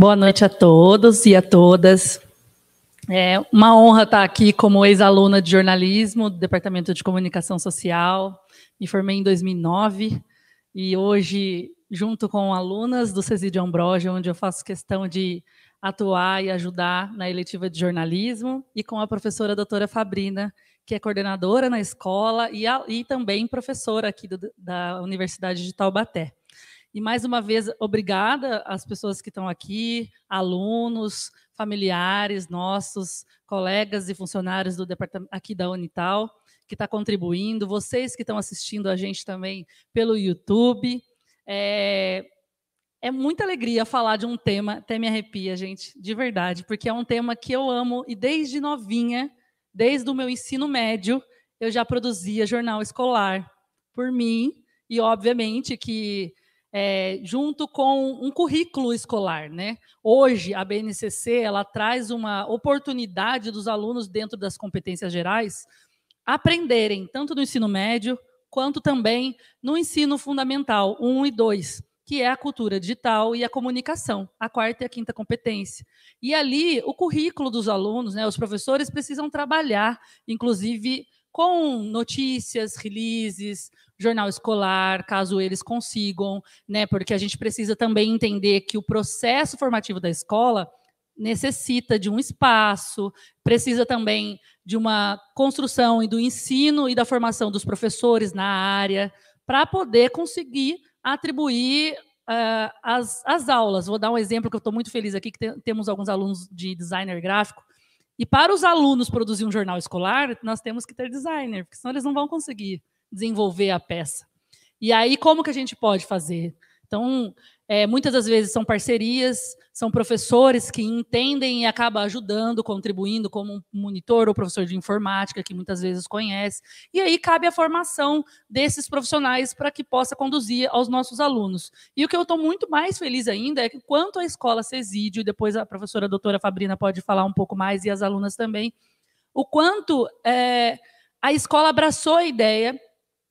Boa noite a todos e a todas. É uma honra estar aqui como ex-aluna de jornalismo do Departamento de Comunicação Social. Me formei em 2009 e hoje, junto com alunas do CESI de Ambrogio, onde eu faço questão de atuar e ajudar na eletiva de jornalismo, e com a professora doutora Fabrina, que é coordenadora na escola e, a, e também professora aqui do, da Universidade de Taubaté. E mais uma vez, obrigada às pessoas que estão aqui, alunos, familiares nossos, colegas e funcionários do departamento aqui da Unital, que está contribuindo, vocês que estão assistindo a gente também pelo YouTube. É, é muita alegria falar de um tema, até me arrepia, gente, de verdade, porque é um tema que eu amo e desde novinha, desde o meu ensino médio, eu já produzia jornal escolar por mim e obviamente que é, junto com um currículo escolar. Né? Hoje, a BNCC ela traz uma oportunidade dos alunos, dentro das competências gerais, aprenderem, tanto no ensino médio, quanto também no ensino fundamental 1 e 2, que é a cultura digital e a comunicação, a quarta e a quinta competência. E ali, o currículo dos alunos, né, os professores precisam trabalhar, inclusive, com notícias, releases, jornal escolar, caso eles consigam, né? Porque a gente precisa também entender que o processo formativo da escola necessita de um espaço, precisa também de uma construção e do ensino e da formação dos professores na área para poder conseguir atribuir uh, as, as aulas. Vou dar um exemplo que eu estou muito feliz aqui, que te, temos alguns alunos de designer gráfico e para os alunos produzir um jornal escolar, nós temos que ter designer, porque senão eles não vão conseguir desenvolver a peça. E aí, como que a gente pode fazer? Então, é, muitas das vezes são parcerias, são professores que entendem e acabam ajudando, contribuindo como um monitor ou professor de informática, que muitas vezes conhece. E aí cabe a formação desses profissionais para que possa conduzir aos nossos alunos. E o que eu estou muito mais feliz ainda é que, quanto a escola Cesídio, depois a professora doutora Fabrina pode falar um pouco mais, e as alunas também, o quanto é, a escola abraçou a ideia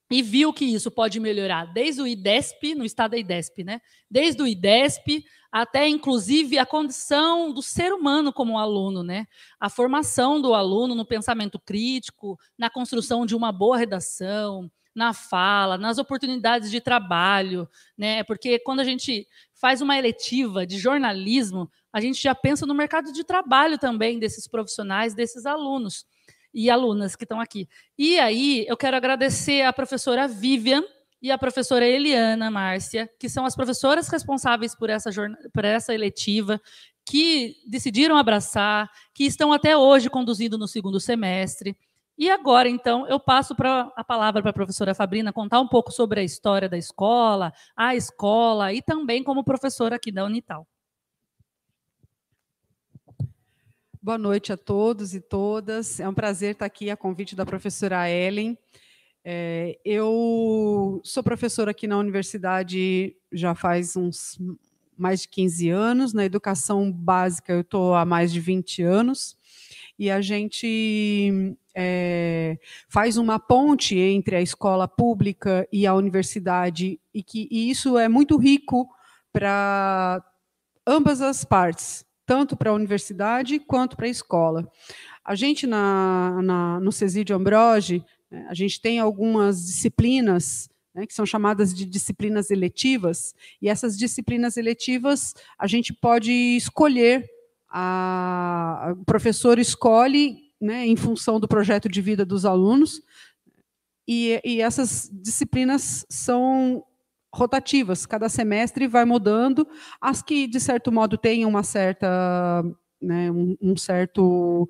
e viu que isso pode melhorar desde o IDESP, no estado da IDESP, né? Desde o IDESP até, inclusive, a condição do ser humano como aluno, né? A formação do aluno no pensamento crítico, na construção de uma boa redação, na fala, nas oportunidades de trabalho, né? Porque quando a gente faz uma eletiva de jornalismo, a gente já pensa no mercado de trabalho também desses profissionais, desses alunos e alunas que estão aqui. E aí, eu quero agradecer à professora Vivian e à professora Eliana Márcia, que são as professoras responsáveis por essa, por essa eletiva, que decidiram abraçar, que estão até hoje conduzindo no segundo semestre. E agora, então, eu passo pra, a palavra para a professora Fabrina contar um pouco sobre a história da escola, a escola e também como professora aqui da Unital. Boa noite a todos e todas. É um prazer estar aqui a convite da professora Ellen. É, eu sou professora aqui na universidade já faz uns mais de 15 anos, na educação básica eu estou há mais de 20 anos, e a gente é, faz uma ponte entre a escola pública e a universidade, e, que, e isso é muito rico para ambas as partes tanto para a universidade quanto para a escola. A gente, na, na no de Ambroge, né, a gente tem algumas disciplinas né, que são chamadas de disciplinas eletivas, e essas disciplinas eletivas a gente pode escolher, a, o professor escolhe né, em função do projeto de vida dos alunos, e, e essas disciplinas são rotativas, cada semestre vai mudando, as que, de certo modo, têm uma certa, né, um, um, certo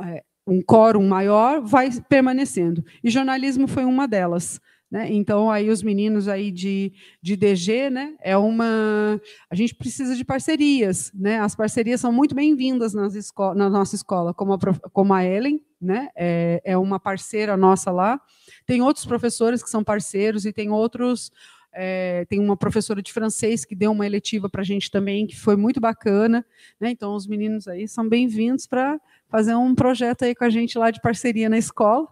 é, um quórum maior, vai permanecendo. E jornalismo foi uma delas. Né? Então, aí os meninos aí de, de DG, né? É uma. A gente precisa de parcerias, né? As parcerias são muito bem-vindas na nossa escola, como a, como a Ellen, né? É, é uma parceira nossa lá. Tem outros professores que são parceiros e tem outros é, tem uma professora de francês que deu uma eletiva para a gente também, que foi muito bacana. Né? Então, os meninos aí são bem-vindos para fazer um projeto aí com a gente lá de parceria na escola.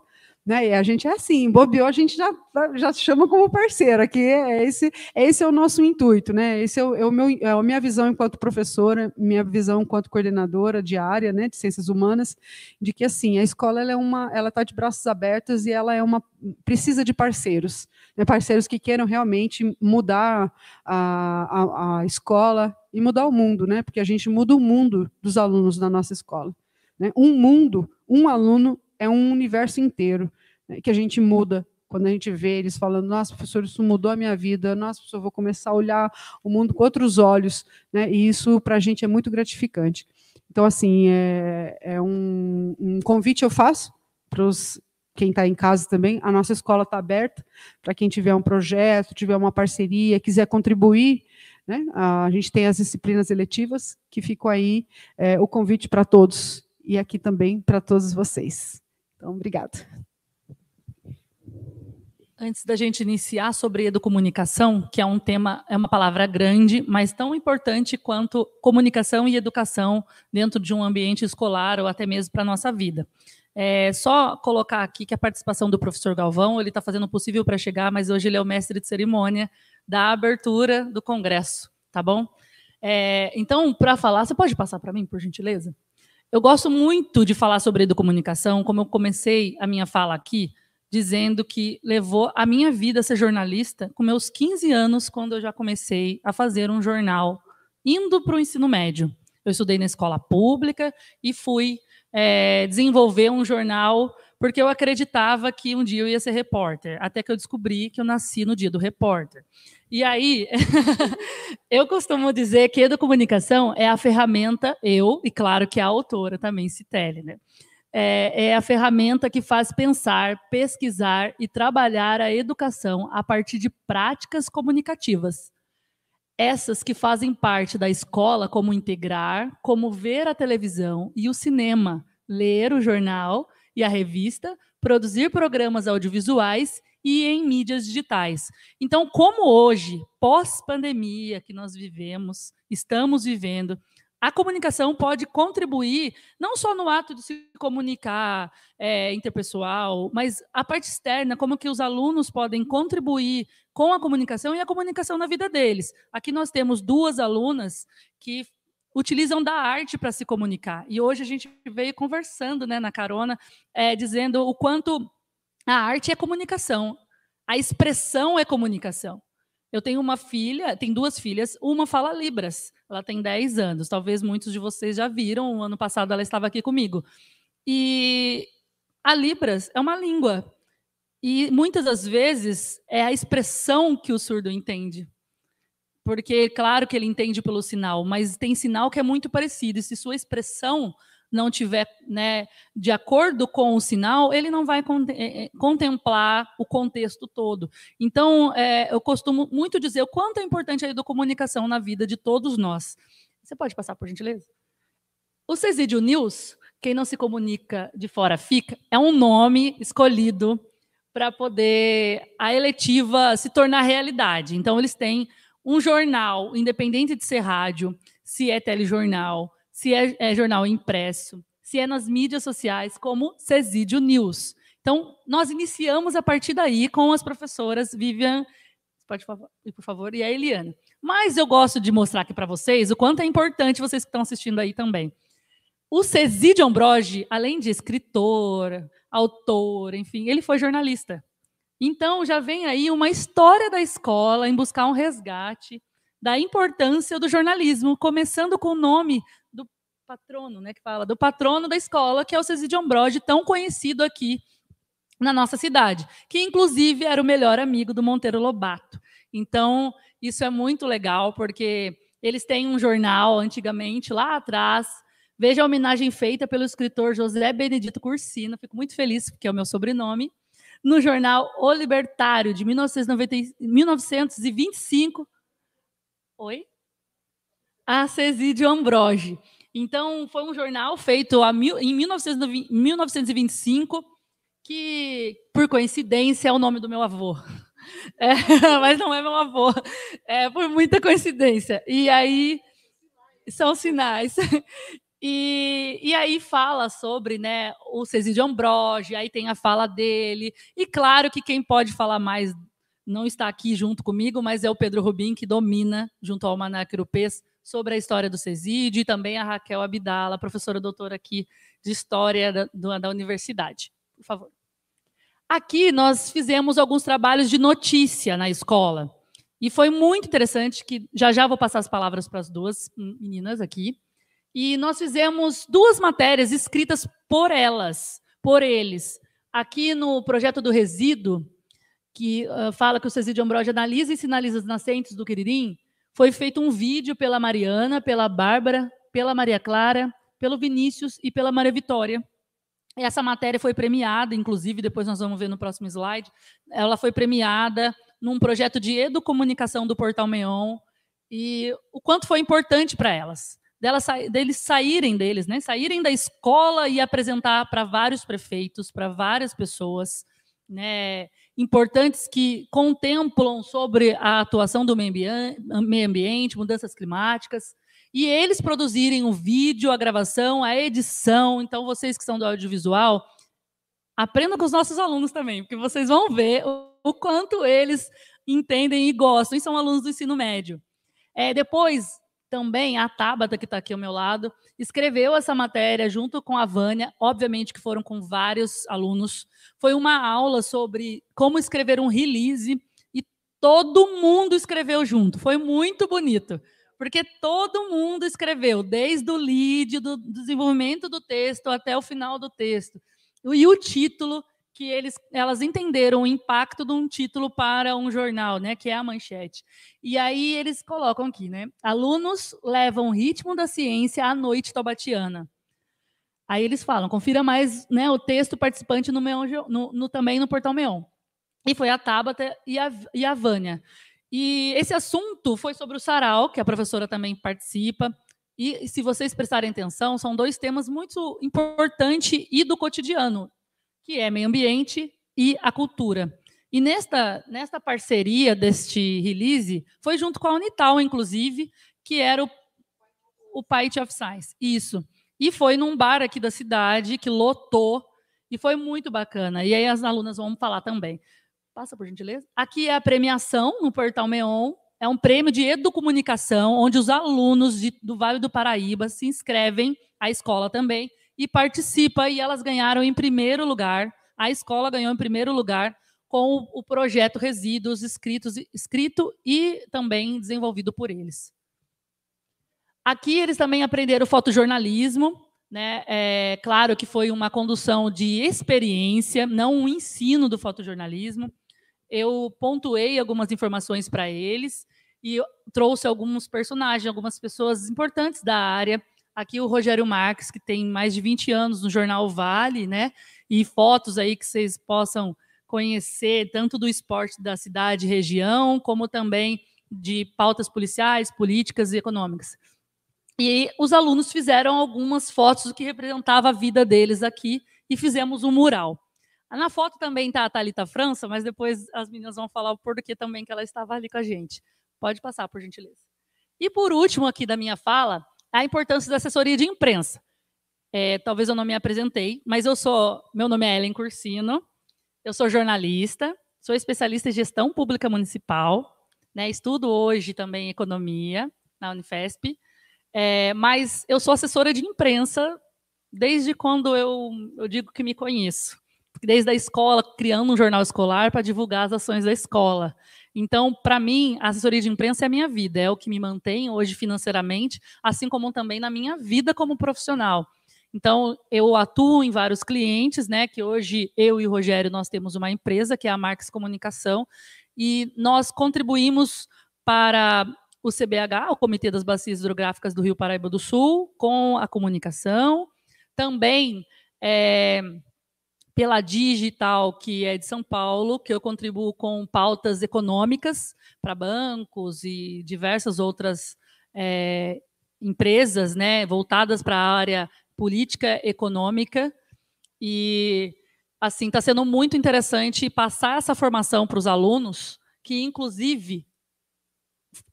Né? E a gente é assim, bobeou, a gente já, já chama como parceiro aqui. É, é esse, é esse é o nosso intuito, né? Esse é, o, é o meu, é a minha visão enquanto professora, minha visão enquanto coordenadora de área né, de ciências humanas, de que assim, a escola ela é uma, ela está de braços abertos e ela é uma precisa de parceiros, né? parceiros que queiram realmente mudar a, a, a escola e mudar o mundo, né? Porque a gente muda o mundo dos alunos da nossa escola. Né? Um mundo, um aluno é um universo inteiro né, que a gente muda quando a gente vê eles falando, nossa, professor, isso mudou a minha vida, nossa, professor, vou começar a olhar o mundo com outros olhos, né? E isso para a gente é muito gratificante. Então, assim, é, é um, um, convite eu faço para quem está em casa também. A nossa escola está aberta para quem tiver um projeto, tiver uma parceria, quiser contribuir. Né? A gente tem as disciplinas eletivas, que ficam aí é, o convite para todos e aqui também para todos vocês. Então, obrigada. Antes da gente iniciar sobre educomunicação, que é um tema, é uma palavra grande, mas tão importante quanto comunicação e educação dentro de um ambiente escolar ou até mesmo para a nossa vida. É, só colocar aqui que a participação do professor Galvão, ele está fazendo o possível para chegar, mas hoje ele é o mestre de cerimônia da abertura do congresso, tá bom? É, então, para falar, você pode passar para mim, por gentileza? Eu gosto muito de falar sobre educomunicação, como eu comecei a minha fala aqui, dizendo que levou a minha vida a ser jornalista com meus 15 anos, quando eu já comecei a fazer um jornal, indo para o ensino médio. Eu estudei na escola pública e fui é, desenvolver um jornal porque eu acreditava que um dia eu ia ser repórter, até que eu descobri que eu nasci no dia do repórter. E aí, eu costumo dizer que comunicação é a ferramenta, eu, e claro que a autora também, Citele, né? É, é a ferramenta que faz pensar, pesquisar e trabalhar a educação a partir de práticas comunicativas essas que fazem parte da escola, como integrar, como ver a televisão e o cinema, ler o jornal e a revista, produzir programas audiovisuais e em mídias digitais. Então, como hoje, pós-pandemia que nós vivemos, estamos vivendo, a comunicação pode contribuir não só no ato de se comunicar é, interpessoal, mas a parte externa, como que os alunos podem contribuir com a comunicação e a comunicação na vida deles. Aqui nós temos duas alunas que utilizam da arte para se comunicar. E hoje a gente veio conversando né, na carona, é, dizendo o quanto a arte é comunicação, a expressão é comunicação. Eu tenho uma filha, tem duas filhas, uma fala Libras, ela tem 10 anos. Talvez muitos de vocês já viram, o ano passado ela estava aqui comigo. E a Libras é uma língua. E muitas das vezes é a expressão que o surdo entende. Porque, claro que ele entende pelo sinal, mas tem sinal que é muito parecido. E se sua expressão não tiver né, de acordo com o sinal, ele não vai eh, eh, contemplar o contexto todo. Então, é, eu costumo muito dizer o quanto é importante a comunicação na vida de todos nós. Você pode passar, por gentileza? O Cesídio News, quem não se comunica de fora fica, é um nome escolhido para poder a eletiva se tornar realidade. Então, eles têm um jornal, independente de ser rádio, se é telejornal, se é, é jornal impresso, se é nas mídias sociais, como Cesídio News. Então, nós iniciamos a partir daí com as professoras Vivian, pode ir, por favor, e a Eliana. Mas eu gosto de mostrar aqui para vocês o quanto é importante vocês que estão assistindo aí também. O Cesídio Ambrogi, além de escritor, autor, enfim, ele foi jornalista. Então, já vem aí uma história da escola em buscar um resgate da importância do jornalismo, começando com o nome do patrono, né, que fala, do patrono da escola, que é o Cesi de tão conhecido aqui na nossa cidade, que inclusive era o melhor amigo do Monteiro Lobato. Então, isso é muito legal, porque eles têm um jornal antigamente lá atrás. Veja a homenagem feita pelo escritor José Benedito Cursino, fico muito feliz porque é o meu sobrenome no jornal O Libertário, de 1990, 1925. Oi? A Cezide Ambroge. Então, foi um jornal feito mil, em 1925, que, por coincidência, é o nome do meu avô. É, mas não é meu avô. É por muita coincidência. E aí, são sinais. E, e aí fala sobre né, o Cesídio Ambroge, aí tem a fala dele. E claro que quem pode falar mais não está aqui junto comigo, mas é o Pedro Rubim que domina, junto ao Maná Pes sobre a história do Cesídio, e também a Raquel Abdala, professora doutora aqui de História da, da Universidade. Por favor. Aqui nós fizemos alguns trabalhos de notícia na escola. E foi muito interessante que já já vou passar as palavras para as duas meninas aqui. E nós fizemos duas matérias escritas por elas, por eles. Aqui no projeto do resíduo, que uh, fala que o Cesídio Ambrosia analisa e sinaliza as nascentes do Quiririm, foi feito um vídeo pela Mariana, pela Bárbara, pela Maria Clara, pelo Vinícius e pela Maria Vitória. Essa matéria foi premiada, inclusive, depois nós vamos ver no próximo slide, ela foi premiada num projeto de educomunicação do Portal Meon, e o quanto foi importante para elas dela, deles saírem deles, né? Saírem da escola e apresentar para vários prefeitos, para várias pessoas, né? Importantes que contemplam sobre a atuação do meio ambiente, mudanças climáticas. E eles produzirem o vídeo, a gravação, a edição. Então, vocês que são do audiovisual, aprendam com os nossos alunos também, porque vocês vão ver o quanto eles entendem e gostam, e são alunos do ensino médio. É, depois, também a Tabata, que está aqui ao meu lado, escreveu essa matéria junto com a Vânia, obviamente que foram com vários alunos. Foi uma aula sobre como escrever um release e todo mundo escreveu junto. Foi muito bonito, porque todo mundo escreveu, desde o lead, do desenvolvimento do texto até o final do texto. E o título que eles, elas entenderam o impacto de um título para um jornal, né, que é a manchete. E aí eles colocam aqui, né, alunos levam o ritmo da ciência à noite tobatiana. Aí eles falam, confira mais, né, o texto participante no, Meon, no, no também no portal Meon. E foi a Tabata e a, e a Vânia. E esse assunto foi sobre o sarau, que a professora também participa. E se vocês prestarem atenção, são dois temas muito importantes e do cotidiano que é meio ambiente e a cultura. E nesta, nesta parceria deste release, foi junto com a Unital, inclusive, que era o, o Pint of Science. Isso. E foi num bar aqui da cidade que lotou e foi muito bacana. E aí as alunas vão falar também. Passa, por gentileza. Aqui é a premiação no Portal Meon. É um prêmio de educomunicação, onde os alunos de, do Vale do Paraíba se inscrevem, a escola também, e participa. E elas ganharam em primeiro lugar, a escola ganhou em primeiro lugar com o projeto Resíduos, escritos, escrito e também desenvolvido por eles. Aqui eles também aprenderam fotojornalismo, né? É, claro que foi uma condução de experiência, não um ensino do fotojornalismo. Eu pontuei algumas informações para eles e trouxe alguns personagens, algumas pessoas importantes da área Aqui o Rogério Marques, que tem mais de 20 anos no jornal Vale, né? E fotos aí que vocês possam conhecer tanto do esporte da cidade, região, como também de pautas policiais, políticas e econômicas. E os alunos fizeram algumas fotos do que representava a vida deles aqui e fizemos um mural. Na foto também está a Thalita França, mas depois as meninas vão falar o porquê também que ela estava ali com a gente. Pode passar, por gentileza. E por último aqui da minha fala, a importância da assessoria de imprensa. É, talvez eu não me apresentei, mas eu sou. Meu nome é Ellen Cursino, eu sou jornalista, sou especialista em gestão pública municipal, né, estudo hoje também economia na Unifesp, é, mas eu sou assessora de imprensa desde quando eu, eu digo que me conheço. Desde a escola, criando um jornal escolar para divulgar as ações da escola. Então, para mim, a assessoria de imprensa é a minha vida, é o que me mantém hoje financeiramente, assim como também na minha vida como profissional. Então, eu atuo em vários clientes, né? Que hoje eu e o Rogério nós temos uma empresa que é a Marques Comunicação e nós contribuímos para o CBH, o Comitê das Bacias Hidrográficas do Rio Paraíba do Sul, com a comunicação. Também é, pela Digital, que é de São Paulo, que eu contribuo com pautas econômicas para bancos e diversas outras é, empresas né, voltadas para a área política econômica. E assim está sendo muito interessante passar essa formação para os alunos, que inclusive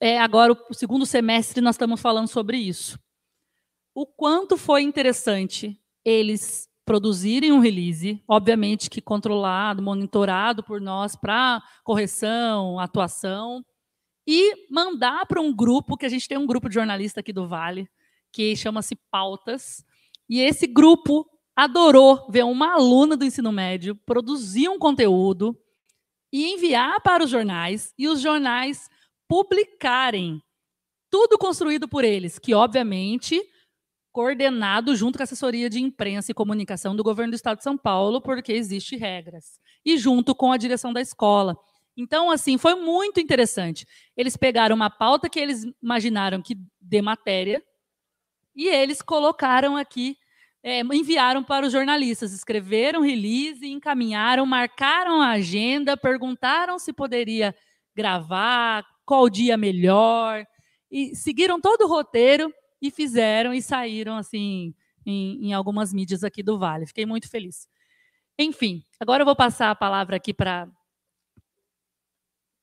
é agora o segundo semestre nós estamos falando sobre isso. O quanto foi interessante eles produzirem um release, obviamente que controlado, monitorado por nós para correção, atuação, e mandar para um grupo, que a gente tem um grupo de jornalista aqui do Vale, que chama-se Pautas, e esse grupo adorou ver uma aluna do ensino médio produzir um conteúdo e enviar para os jornais, e os jornais publicarem tudo construído por eles, que obviamente coordenado junto com a assessoria de imprensa e comunicação do governo do estado de São Paulo, porque existe regras, e junto com a direção da escola. Então, assim, foi muito interessante. Eles pegaram uma pauta que eles imaginaram que dê matéria e eles colocaram aqui, é, enviaram para os jornalistas, escreveram release, encaminharam, marcaram a agenda, perguntaram se poderia gravar, qual dia melhor, e seguiram todo o roteiro e fizeram e saíram assim em, em algumas mídias aqui do Vale. Fiquei muito feliz. Enfim, agora eu vou passar a palavra aqui para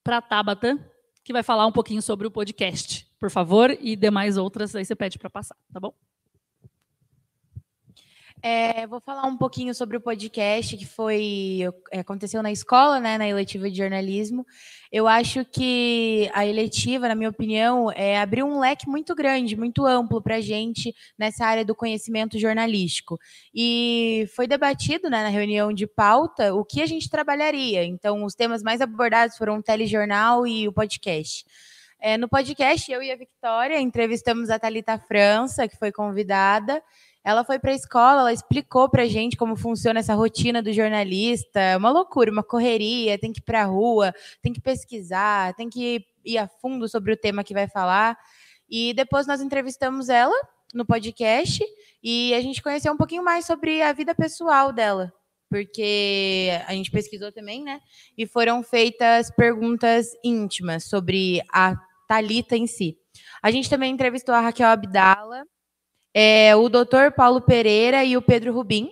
para Tabata, que vai falar um pouquinho sobre o podcast, por favor, e demais outras aí você pede para passar, tá bom? É, vou falar um pouquinho sobre o podcast que foi é, aconteceu na escola, né, na eletiva de jornalismo. Eu acho que a eletiva, na minha opinião, é, abriu um leque muito grande, muito amplo para a gente nessa área do conhecimento jornalístico. E foi debatido né, na reunião de pauta o que a gente trabalharia. Então, os temas mais abordados foram o telejornal e o podcast. É, no podcast, eu e a Victoria entrevistamos a Talita França, que foi convidada. Ela foi para a escola, ela explicou para a gente como funciona essa rotina do jornalista. É uma loucura, uma correria, tem que ir para a rua, tem que pesquisar, tem que ir a fundo sobre o tema que vai falar. E depois nós entrevistamos ela no podcast e a gente conheceu um pouquinho mais sobre a vida pessoal dela, porque a gente pesquisou também, né? E foram feitas perguntas íntimas sobre a Talita em si. A gente também entrevistou a Raquel Abdala, é, o doutor Paulo Pereira e o Pedro Rubim.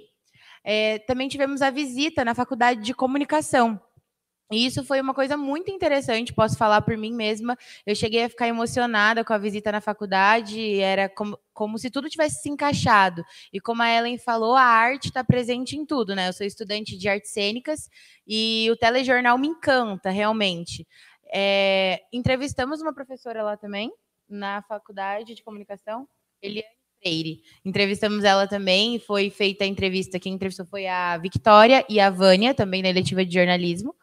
É, também tivemos a visita na faculdade de comunicação. E isso foi uma coisa muito interessante, posso falar por mim mesma. Eu cheguei a ficar emocionada com a visita na faculdade, era como, como se tudo tivesse se encaixado. E como a Ellen falou, a arte está presente em tudo, né? Eu sou estudante de artes cênicas e o telejornal me encanta, realmente. É, entrevistamos uma professora lá também, na faculdade de comunicação, Eliane Freire. Entrevistamos ela também, foi feita a entrevista, quem entrevistou foi a Victoria e a Vânia, também na eletiva de jornalismo.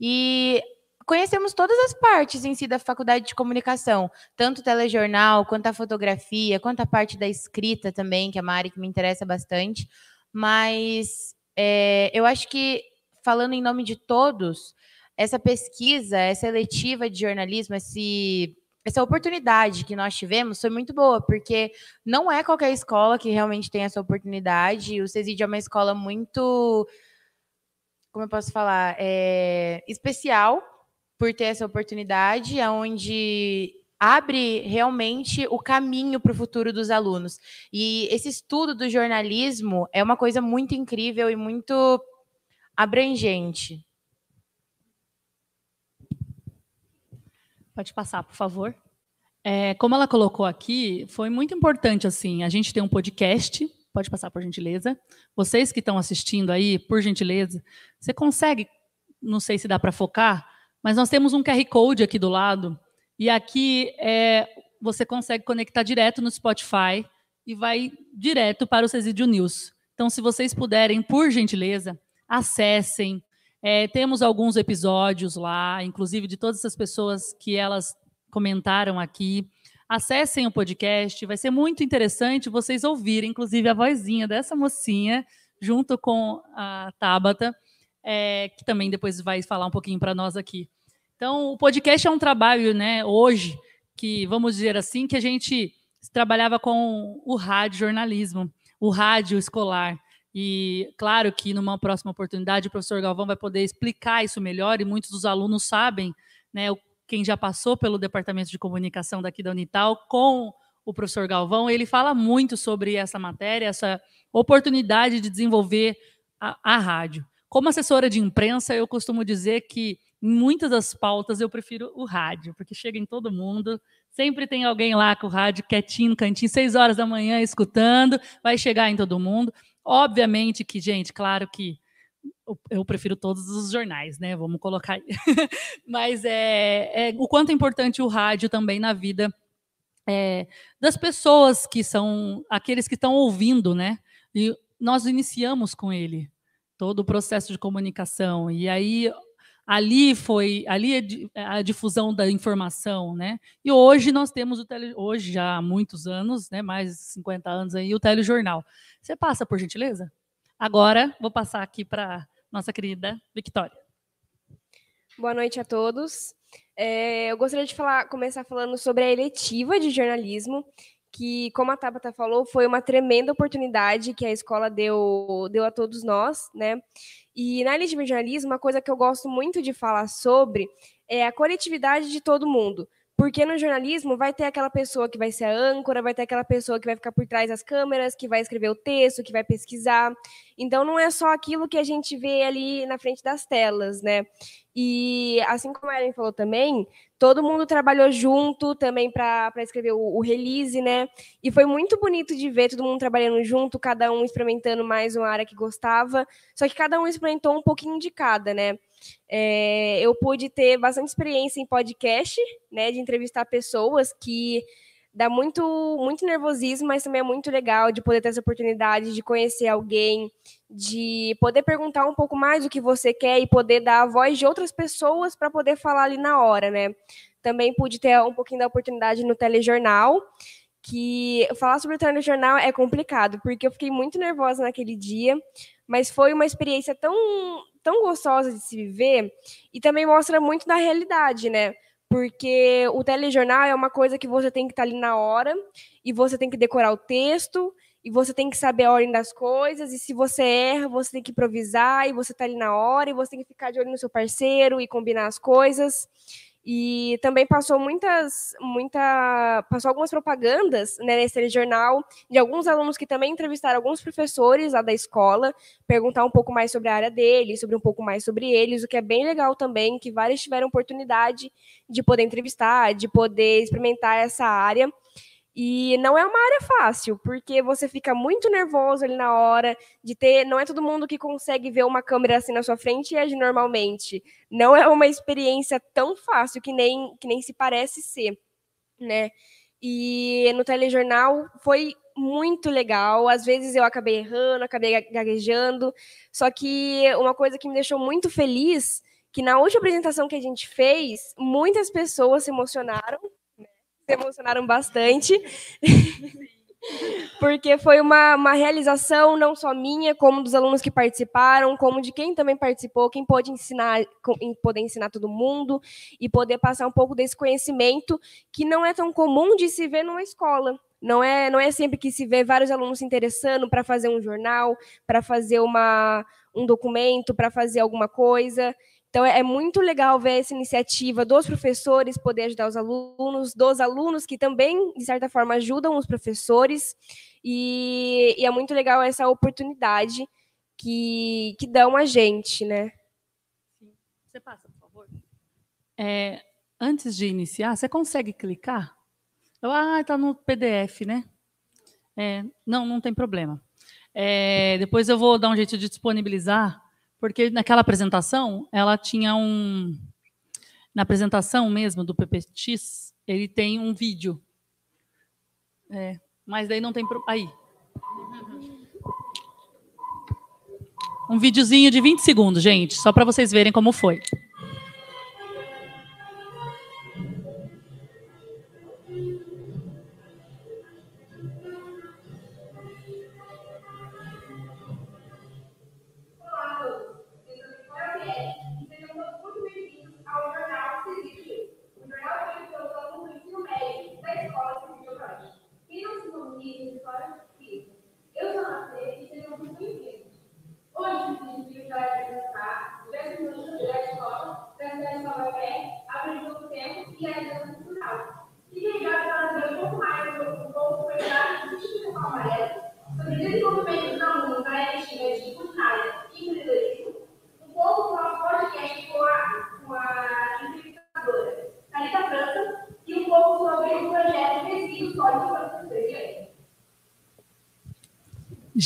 E conhecemos todas as partes em si da faculdade de comunicação, tanto o telejornal, quanto a fotografia, quanto a parte da escrita também, que é uma área que me interessa bastante. Mas é, eu acho que, falando em nome de todos, essa pesquisa, essa eletiva de jornalismo, esse essa oportunidade que nós tivemos foi muito boa, porque não é qualquer escola que realmente tem essa oportunidade. O CESID é uma escola muito, como eu posso falar, é, especial por ter essa oportunidade, aonde abre realmente o caminho para o futuro dos alunos. E esse estudo do jornalismo é uma coisa muito incrível e muito abrangente. Pode passar, por favor. É, como ela colocou aqui, foi muito importante assim. A gente tem um podcast. Pode passar, por gentileza. Vocês que estão assistindo aí, por gentileza, você consegue? Não sei se dá para focar, mas nós temos um QR code aqui do lado e aqui é, você consegue conectar direto no Spotify e vai direto para o Cesidio News. Então, se vocês puderem, por gentileza, acessem, é, temos alguns episódios lá, inclusive de todas essas pessoas que elas comentaram aqui. Acessem o podcast, vai ser muito interessante vocês ouvirem, inclusive, a vozinha dessa mocinha, junto com a Tabata, é, que também depois vai falar um pouquinho para nós aqui. Então, o podcast é um trabalho, né, hoje, que vamos dizer assim, que a gente trabalhava com o rádio jornalismo, o rádio escolar. E claro que numa próxima oportunidade o professor Galvão vai poder explicar isso melhor e muitos dos alunos sabem, né, quem já passou pelo departamento de comunicação daqui da Unital com o professor Galvão, ele fala muito sobre essa matéria, essa oportunidade de desenvolver a, a rádio. Como assessora de imprensa, eu costumo dizer que em muitas das pautas eu prefiro o rádio, porque chega em todo mundo, sempre tem alguém lá com o rádio quietinho, no cantinho, seis horas da manhã escutando, vai chegar em todo mundo. Obviamente que, gente, claro que eu prefiro todos os jornais, né? Vamos colocar aí. Mas é, é, o quanto é importante o rádio também na vida é, das pessoas que são aqueles que estão ouvindo, né? E nós iniciamos com ele todo o processo de comunicação. E aí ali foi ali é, é a difusão da informação, né? E hoje nós temos o tele, hoje já há muitos anos, né, mais de 50 anos aí o telejornal. Você passa por gentileza? Agora vou passar aqui para nossa querida Victoria. Boa noite a todos. É, eu gostaria de falar, começar falando sobre a eletiva de jornalismo, que, como a Tabata falou, foi uma tremenda oportunidade que a escola deu, deu a todos nós, né? E na lei de jornalismo, uma coisa que eu gosto muito de falar sobre é a coletividade de todo mundo. Porque no jornalismo vai ter aquela pessoa que vai ser a âncora, vai ter aquela pessoa que vai ficar por trás das câmeras, que vai escrever o texto, que vai pesquisar. Então não é só aquilo que a gente vê ali na frente das telas, né? E assim como a Ellen falou também, todo mundo trabalhou junto também para escrever o, o, release, né? E foi muito bonito de ver todo mundo trabalhando junto, cada um experimentando mais uma área que gostava. Só que cada um experimentou um pouquinho de cada, né? É, eu pude ter bastante experiência em podcast, né? De entrevistar pessoas que dá muito, muito nervosismo, mas também é muito legal de poder ter essa oportunidade de conhecer alguém, de poder perguntar um pouco mais do que você quer e poder dar a voz de outras pessoas para poder falar ali na hora, né? Também pude ter um pouquinho da oportunidade no telejornal, que falar sobre o telejornal é complicado, porque eu fiquei muito nervosa naquele dia, mas foi uma experiência tão, tão gostosa de se viver e também mostra muito da realidade, né? porque o telejornal é uma coisa que você tem que estar tá ali na hora e você tem que decorar o texto e você tem que saber a ordem das coisas e se você erra, você tem que improvisar e você está ali na hora e você tem que ficar de olho no seu parceiro e combinar as coisas. E também passou muitas, muita, passou algumas propagandas né, nesse jornal de alguns alunos que também entrevistaram alguns professores lá da escola, perguntar um pouco mais sobre a área deles, sobre um pouco mais sobre eles, o que é bem legal também, que vários tiveram oportunidade de poder entrevistar, de poder experimentar essa área. E não é uma área fácil, porque você fica muito nervoso ali na hora de ter. Não é todo mundo que consegue ver uma câmera assim na sua frente e agir normalmente. Não é uma experiência tão fácil que nem, que nem se parece ser, né? E no telejornal foi muito legal. Às vezes eu acabei errando, acabei gaguejando. Só que uma coisa que me deixou muito feliz, que na última apresentação que a gente fez, muitas pessoas se emocionaram se emocionaram bastante. porque foi uma, uma realização não só minha, como dos alunos que participaram, como de quem também participou, quem pôde ensinar, poder ensinar todo mundo e poder passar um pouco desse conhecimento que não é tão comum de se ver numa escola. Não é, não é sempre que se vê vários alunos se interessando para fazer um jornal, para fazer uma, um documento, para fazer alguma coisa. Então, é, é muito legal ver essa iniciativa dos professores poder ajudar os alunos, dos alunos que também, de certa forma, ajudam os professores. E, e é muito legal essa oportunidade que, que dão a gente, né? Você passa, por favor. É, antes de iniciar, você consegue clicar? Eu, ah, está no PDF, né? É, não, não tem problema. É, depois eu vou dar um jeito de disponibilizar porque naquela apresentação, ela tinha um. Na apresentação mesmo do PPX, ele tem um vídeo. É, mas daí não tem. Pro... Aí. Um videozinho de 20 segundos, gente, só para vocês verem como foi.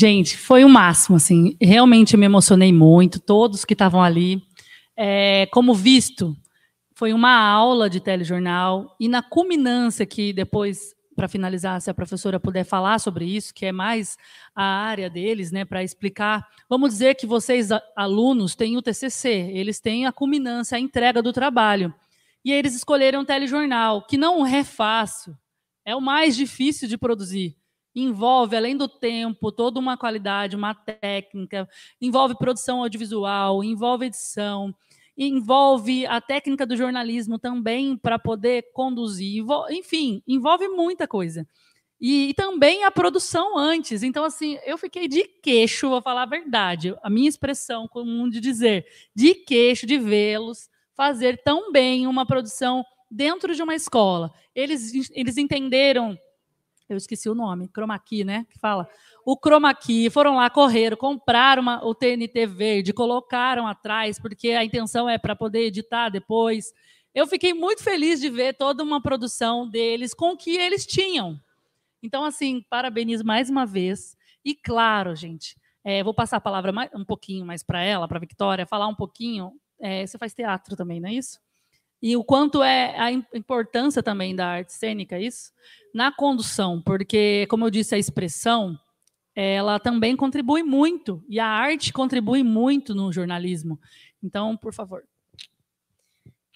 Gente, foi o máximo, assim. Realmente me emocionei muito, todos que estavam ali. É, como visto, foi uma aula de telejornal e na culminância que depois para finalizar, se a professora puder falar sobre isso, que é mais a área deles, né, para explicar. Vamos dizer que vocês alunos têm o TCC, eles têm a culminância, a entrega do trabalho. E eles escolheram telejornal, que não é fácil, é o mais difícil de produzir envolve, além do tempo, toda uma qualidade, uma técnica, envolve produção audiovisual, envolve edição, envolve a técnica do jornalismo também para poder conduzir, enfim, envolve muita coisa. E, e, também a produção antes. Então, assim, eu fiquei de queixo, vou falar a verdade, a minha expressão comum de dizer, de queixo de vê-los fazer tão bem uma produção dentro de uma escola. Eles, eles entenderam eu esqueci o nome, chroma key, né? Que fala. O chroma key, foram lá, correram, compraram uma, o TNT verde, colocaram atrás, porque a intenção é para poder editar depois. Eu fiquei muito feliz de ver toda uma produção deles com o que eles tinham. Então, assim, parabenizo mais uma vez. E claro, gente, é, vou passar a palavra mais, um pouquinho mais para ela, para a Victória, falar um pouquinho. É, você faz teatro também, não é isso? e o quanto é a importância também da arte cênica, isso, na condução, porque, como eu disse, a expressão ela também contribui muito, e a arte contribui muito no jornalismo. Então, por favor.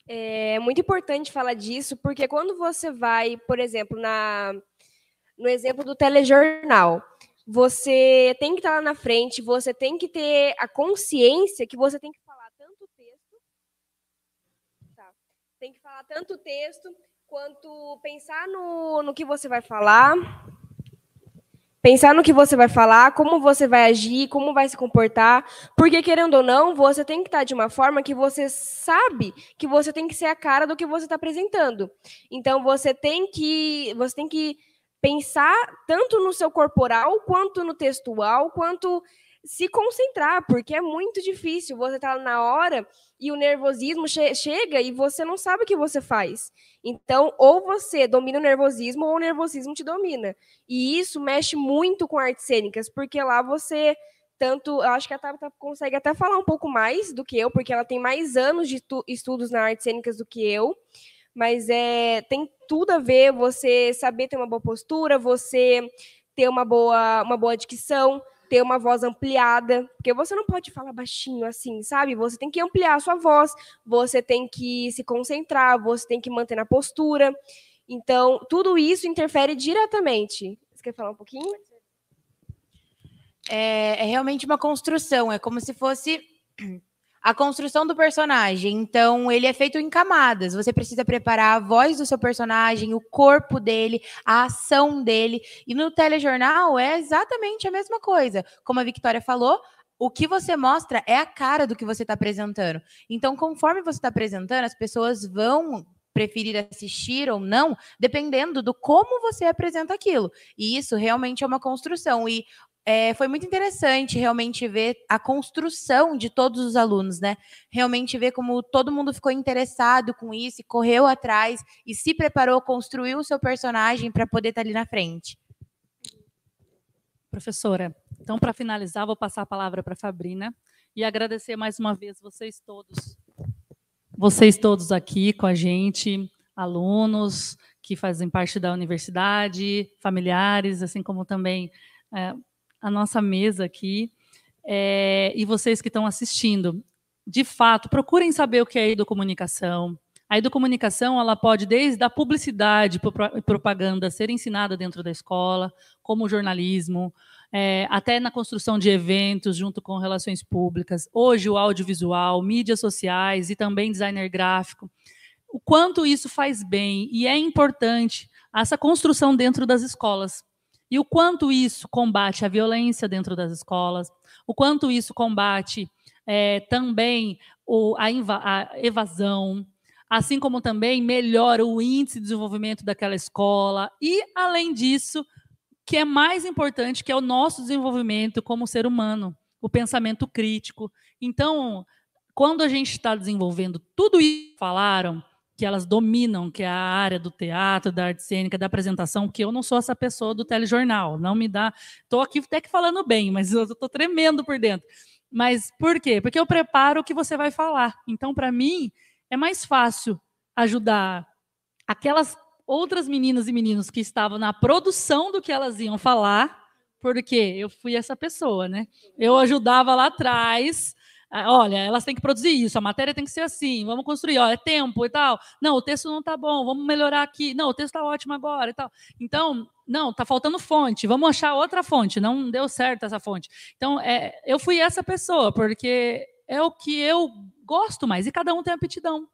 É muito importante falar disso, porque quando você vai, por exemplo, na, no exemplo do telejornal, você tem que estar lá na frente, você tem que ter a consciência que você tem que Tem que falar tanto o texto quanto pensar no, no que você vai falar, pensar no que você vai falar, como você vai agir, como vai se comportar, porque querendo ou não, você tem que estar de uma forma que você sabe que você tem que ser a cara do que você está apresentando. Então você tem que você tem que pensar tanto no seu corporal quanto no textual, quanto se concentrar, porque é muito difícil. Você estar tá na hora e o nervosismo che chega e você não sabe o que você faz. Então, ou você domina o nervosismo ou o nervosismo te domina. E isso mexe muito com artes cênicas, porque lá você tanto, eu acho que a Tabata consegue até falar um pouco mais do que eu, porque ela tem mais anos de estudos na artes cênicas do que eu. Mas é, tem tudo a ver você saber ter uma boa postura, você ter uma boa, uma boa dicção, ter uma voz ampliada, porque você não pode falar baixinho assim, sabe? Você tem que ampliar a sua voz, você tem que se concentrar, você tem que manter a postura. Então, tudo isso interfere diretamente. Você quer falar um pouquinho? É, é realmente uma construção, é como se fosse a construção do personagem. Então, ele é feito em camadas. Você precisa preparar a voz do seu personagem, o corpo dele, a ação dele. E no telejornal é exatamente a mesma coisa. Como a Victoria falou, o que você mostra é a cara do que você está apresentando. Então, conforme você está apresentando, as pessoas vão preferir assistir ou não, dependendo do como você apresenta aquilo. E isso realmente é uma construção. E é, foi muito interessante realmente ver a construção de todos os alunos, né? Realmente ver como todo mundo ficou interessado com isso, correu atrás e se preparou, construiu o seu personagem para poder estar tá ali na frente. Professora, então para finalizar, vou passar a palavra para a Fabrina e agradecer mais uma vez vocês todos. Vocês todos aqui com a gente, alunos que fazem parte da universidade, familiares, assim como também é, a nossa mesa aqui é, e vocês que estão assistindo. De fato, procurem saber o que é educomunicação. A educomunicação ela pode desde a publicidade e propaganda ser ensinada dentro da escola, como jornalismo, é, até na construção de eventos junto com relações públicas. Hoje, o audiovisual, mídias sociais e também designer gráfico. O quanto isso faz bem e é importante essa construção dentro das escolas. E o quanto isso combate a violência dentro das escolas, o quanto isso combate é, também o, a, a evasão, assim como também melhora o índice de desenvolvimento daquela escola e, além disso, que é mais importante, que é o nosso desenvolvimento como ser humano, o pensamento crítico. Então, quando a gente está desenvolvendo tudo isso que falaram, que elas dominam, que é a área do teatro, da arte cênica, da apresentação, porque eu não sou essa pessoa do telejornal, não me dá. Estou aqui até que falando bem, mas eu estou tremendo por dentro. Mas por quê? Porque eu preparo o que você vai falar. Então, para mim, é mais fácil ajudar aquelas outras meninas e meninos que estavam na produção do que elas iam falar, porque eu fui essa pessoa, né? Eu ajudava lá atrás ah, olha, elas têm que produzir isso, a matéria tem que ser assim, vamos construir, olha, é tempo e tal. Não, o texto não está bom, vamos melhorar aqui. Não, o texto está ótimo agora e tal. Então, não, está faltando fonte, vamos achar outra fonte, não deu certo essa fonte. Então, é, eu fui essa pessoa, porque é o que eu gosto mais, e cada um tem aptidão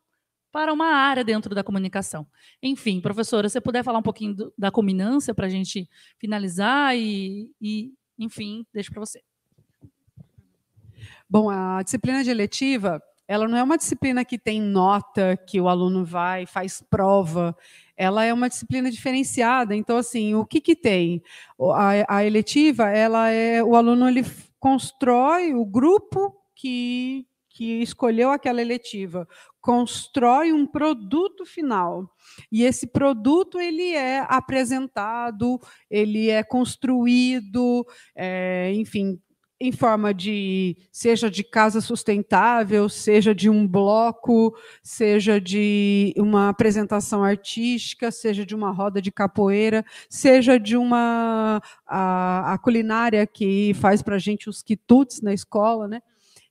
para uma área dentro da comunicação. Enfim, professora, você puder falar um pouquinho do, da culminância para a gente finalizar e, e enfim, deixo para você. Bom, a disciplina de eletiva, ela não é uma disciplina que tem nota, que o aluno vai, faz prova. Ela é uma disciplina diferenciada. Então, assim, o que, que tem? A, a eletiva, ela é o aluno ele constrói o grupo que que escolheu aquela eletiva constrói um produto final e esse produto ele é apresentado ele é construído é, enfim em forma de seja de casa sustentável, seja de um bloco, seja de uma apresentação artística, seja de uma roda de capoeira, seja de uma a, a culinária que faz para gente os quitutes na escola, né?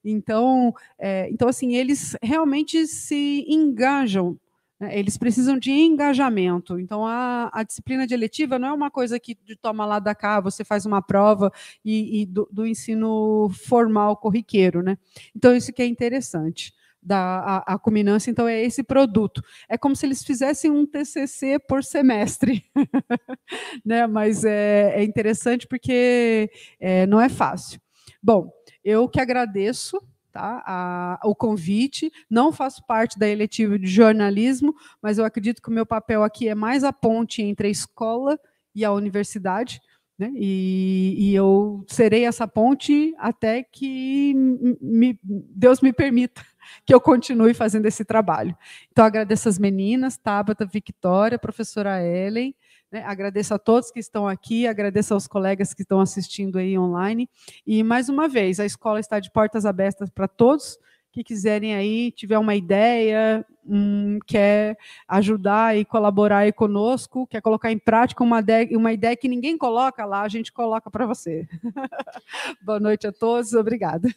Então, é, então assim eles realmente se engajam né? Eles precisam de engajamento. Então, a, a, disciplina diretiva não é uma coisa que de toma lá da cá, você faz uma prova e, e do, do, ensino formal corriqueiro, né? Então, isso que é interessante. Da, a, a culminância, então, é esse produto. É como se eles fizessem um TCC por semestre. né? Mas é, é interessante porque é, não é fácil. Bom, eu que agradeço tá? A, o convite. Não faço parte da eletiva de jornalismo, mas eu acredito que o meu papel aqui é mais a ponte entre a escola e a universidade. Né? E, e eu serei essa ponte até que me, Deus me permita que eu continue fazendo esse trabalho. Então, agradeço as meninas, Tabata, Victoria professora Ellen, né? Agradeço a todos que estão aqui, agradeço aos colegas que estão assistindo aí online. E, mais uma vez, a escola está de portas abertas para todos que quiserem aí, tiver uma ideia, um, quer ajudar e colaborar aí conosco, quer colocar em prática uma ideia, uma ideia que ninguém coloca lá, a gente coloca para você. Boa noite a todos, obrigada.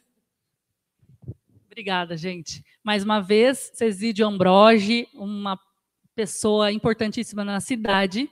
Obrigada, gente. Mais uma vez, Cezide Ambroge, uma pessoa importantíssima na cidade,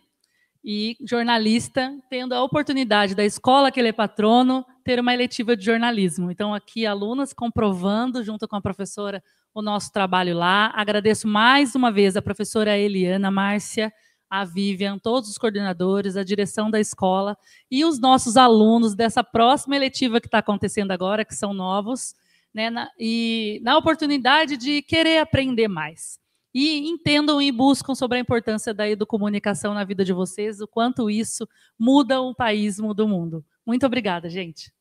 e jornalista, tendo a oportunidade da escola que ele é patrono ter uma eletiva de jornalismo. Então, aqui, alunas comprovando, junto com a professora, o nosso trabalho lá. Agradeço mais uma vez a professora Eliana Márcia, a Vivian, todos os coordenadores, a direção da escola e os nossos alunos dessa próxima eletiva que está acontecendo agora, que são novos, né, na, e na oportunidade de querer aprender mais e entendam e buscam sobre a importância da educomunicação na vida de vocês, o quanto isso muda o país, muda o mundo. Muito obrigada, gente.